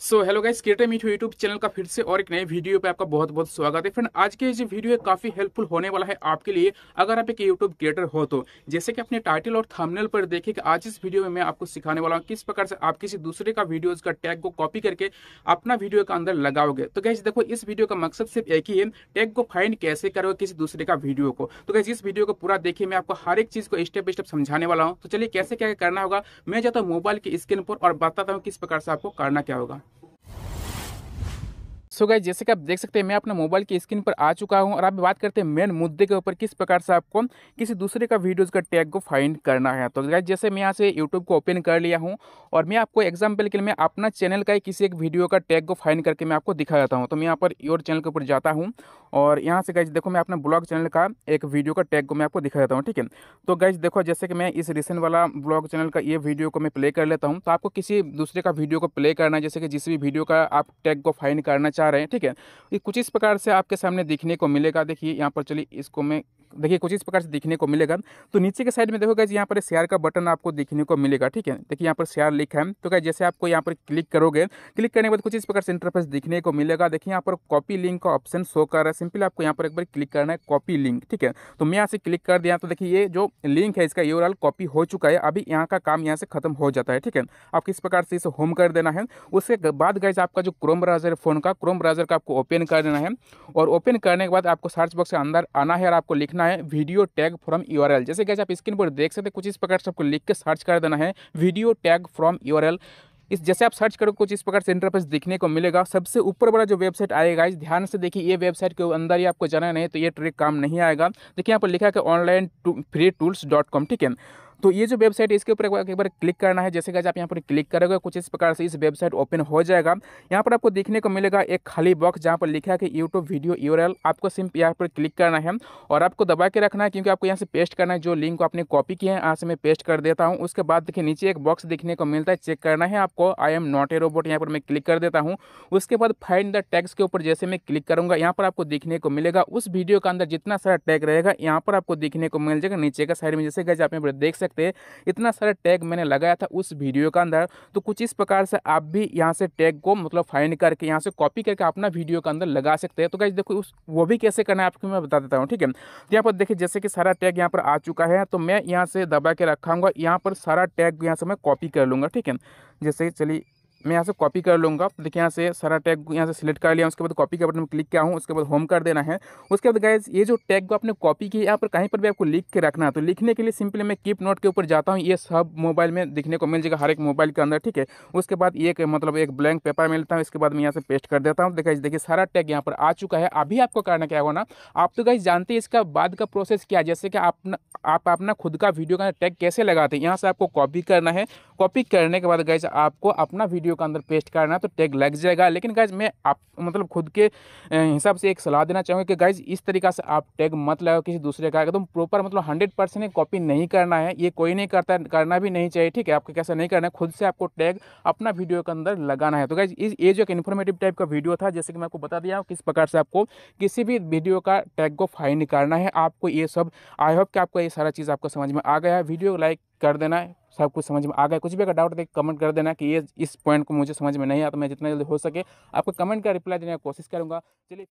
सो hello guys creator meet YouTube channel का फिर से और एक नए वीडियो पे आपका बहुत बहुत स्वागत है फ्रेंड आज के ये वीडियो काफी हेल्पफुल होने वाला है आपके लिए अगर आप एक यूट्यूब क्रिएटर हो तो जैसे कि अपने टाइटल और थंबनेल पर देखें कि आज इस वीडियो में मैं आपको सिखाने वाला हूँ किस प्रकार से आप किसी दूसरे का वीडियोज का टैग को कॉपी करके अपना वीडियो के अंदर लगाओगे तो गैस देखो इस वीडियो का मकसद सिर्फ एक ही है टैग को फाइंड कैसे करोगे किसी दूसरे का वीडियो को तो गैस इस वीडियो को पूरा देखिए मैं आपको हर एक चीज को स्टेप बाय स्टेप समझाने वाला हूँ तो चलिए कैसे क्या करना होगा मैं जाता हूँ मोबाइल की स्क्रीन पर और बताता हूँ किस प्रकार से आपको करना क्या होगा सो गाइज जैसे कि आप देख सकते हैं मैं अपने मोबाइल की स्क्रीन पर आ चुका हूँ और आप बात करते हैं मेन मुद्दे के ऊपर किस प्रकार से आपको किसी दूसरे का वीडियोज़ का टैग को फाइंड करना है तो गाइज जैसे मैं यहाँ से यूट्यूब को ओपन कर लिया हूँ और मैं आपको एग्जाम्पल के लिए मैं अपना चैनल का किसी एक वीडियो का टैग को फाइंड करके मैं आपको दिखा देता हूँ तो मैं यहाँ पर योर चैनल के ऊपर जाता हूँ और यहाँ से गाइज देखो मैं अपना ब्लॉग चैनल का एक वीडियो का टैग को मैं आपको दिखा देता हूँ ठीक है तो गाइज देखो जैसे कि मैं इस रिसेंट वाला ब्लॉग चैनल का ये वीडियो को मैं प्ले कर लेता हूँ तो आपको किसी दूसरे का वीडियो को प्ले करना जैसे कि जिस भी वीडियो का आप टैग को फाइंड करना चाहते रहे हैं ठीक है ये कुछ इस प्रकार से आपके सामने दिखने को मिलेगा देखिए यहाँ पर चलिए इसको मैं देखिए कुछ इस प्रकार से दिखने को मिलेगा तो नीचे के साइड में देखोगे यहाँ पर शेयर का बटन आपको दिखने को मिलेगा ठीक है देखिए यहाँ पर शेयर लिखा है तो क्या जैसे आपको यहाँ पर क्लिक करोगे क्लिक करने के बाद कुछ इस प्रकार से इंटरफेस दिखने को मिलेगा देखिए यहाँ पर कॉपी लिंक का ऑप्शन शो कर रहा है सिंपली आपको यहाँ पर एक बार क्लिक करना है कॉपी लिंक ठीक है तो मैं यहाँ से क्लिक कर दिया तो देखिए ये जो लिंक है इसका यूआरएल कॉपी हो चुका है अभी यहाँ का काम यहाँ से खत्म हो जाता है ठीक है आप किस प्रकार से इसे होम कर देना है उसके बाद गाइज आपका जो क्रोम ब्राउजर है फोन का क्रोम ब्राउजर का आपको ओपन कर देना है और ओपन करने के बाद आपको सर्च बॉक्स के अंदर आना है और आपको लिखना लिखना है वीडियो टैग फ्रॉम यूआरएल जैसे कैसे आप स्क्रीन पर देख सकते हैं कुछ इस प्रकार से आपको लिख के सर्च कर देना है वीडियो टैग फ्रॉम यूआरएल इस जैसे आप सर्च करोगे कुछ इस प्रकार से इंटरफेस देखने को मिलेगा सबसे ऊपर वाला जो वेबसाइट आएगा इस ध्यान से देखिए ये वेबसाइट के अंदर ही आपको जाना नहीं तो ये ट्रिक काम नहीं आएगा देखिए यहाँ पर लिखा है कि online free tools dot com ठीक है तो ये जो वेबसाइट है इसके ऊपर एक बार क्लिक करना है जैसे कि आप यहाँ पर क्लिक करोगे कुछ इस प्रकार से इस वेबसाइट ओपन हो जाएगा यहाँ पर आपको देखने को मिलेगा एक खाली बॉक्स जहाँ पर लिखा है कि यूट्यूब वीडियो यूर आपको सिर्फ यहाँ पर क्लिक करना है और आपको दबा के रखना है क्योंकि आपको यहाँ से पेस्ट करना है जो लिंक को आपने कॉपी किया है यहाँ से मैं पेस्ट कर देता हूँ उसके बाद देखिए नीचे एक बॉक्स देखने को मिलता है चेक करना है आपको I am not a robot यहाँ पर मैं क्लिक कर देता हूँ उसके बाद फाइंड द टैक्स के ऊपर जैसे मैं क्लिक करूँगा यहाँ पर आपको देखने को मिलेगा उस वीडियो के अंदर जितना सारा टैग रहेगा यहाँ पर आपको देखने को मिल जाएगा नीचे का साइड में जैसे गए आप यहाँ पर देख सकते सकते इतना सारा टैग मैंने लगाया था उस वीडियो के अंदर तो कुछ इस प्रकार से आप भी यहाँ से टैग को मतलब फाइंड करके यहाँ से कॉपी करके अपना वीडियो के अंदर लगा सकते हैं तो कैसे देखो उस वो भी कैसे करना है आपको मैं बता देता हूँ ठीक है तो यहाँ पर देखिए जैसे कि सारा टैग यहाँ पर आ चुका है तो मैं यहाँ से दबा के रखाऊंगा यहाँ पर सारा टैग यहाँ से मैं कॉपी कर लूँगा ठीक है जैसे चलिए मैं यहाँ से कॉपी कर लूँगा देखिए यहाँ से सारा टैग यहाँ से सिलेक्ट कर लिया उसके बाद कॉपी का बटन में क्लिक किया हूँ उसके बाद होम कर देना है उसके बाद गाइज ये जो टैग को आपने कॉपी किया यहाँ पर कहीं पर भी आपको लिख के रखना है तो लिखने के लिए सिंपली मैं कीप नोट के ऊपर जाता हूँ ये सब मोबाइल में दिखने को मिल जाएगा हर एक मोबाइल के अंदर ठीक है उसके बाद एक मतलब एक ब्लैंक पेपर मिलता है इसके बाद मैं यहाँ से पेस्ट कर देता हूँ देखा देखिए सारा टैग यहाँ पर आ चुका है अभी आपको करना क्या होना आप तो गाइज जानते हैं इसका बाद का प्रोसेस क्या है जैसे कि आप आप अपना खुद का वीडियो का टैग कैसे लगाते हैं यहाँ से आपको कॉपी करना है कॉपी करने के बाद गाइज आपको अपना वीडियो वीडियो के अंदर पेस्ट करना तो टैग लग जाएगा लेकिन गाइज मैं आप मतलब खुद के हिसाब से एक सलाह देना चाहूँगा कि गाइज इस तरीका से आप टैग मत लगाओ किसी दूसरे का एकदम प्रॉपर मतलब हंड्रेड परसेंट कॉपी नहीं करना है ये कोई नहीं करता करना भी नहीं चाहिए ठीक है आपको कैसा नहीं करना है खुद से आपको टैग अपना वीडियो के अंदर लगाना है तो गाइज ये जो एक इन्फॉर्मेटिव टाइप का वीडियो था जैसे कि मैं आपको बता दिया किस प्रकार से आपको किसी भी वीडियो का टैग को फाइंड करना है आपको ये सब आई होप कि आपको ये सारा चीज़ आपको समझ में आ गया है वीडियो लाइक कर देना है सब कुछ समझ में आ गया कुछ भी अगर डाउट देख कमेंट कर देना कि ये इस पॉइंट को मुझे समझ में नहीं आता मैं जितना जल्दी हो सके आपको कमेंट का रिप्लाई देने की कोशिश करूँगा चलिए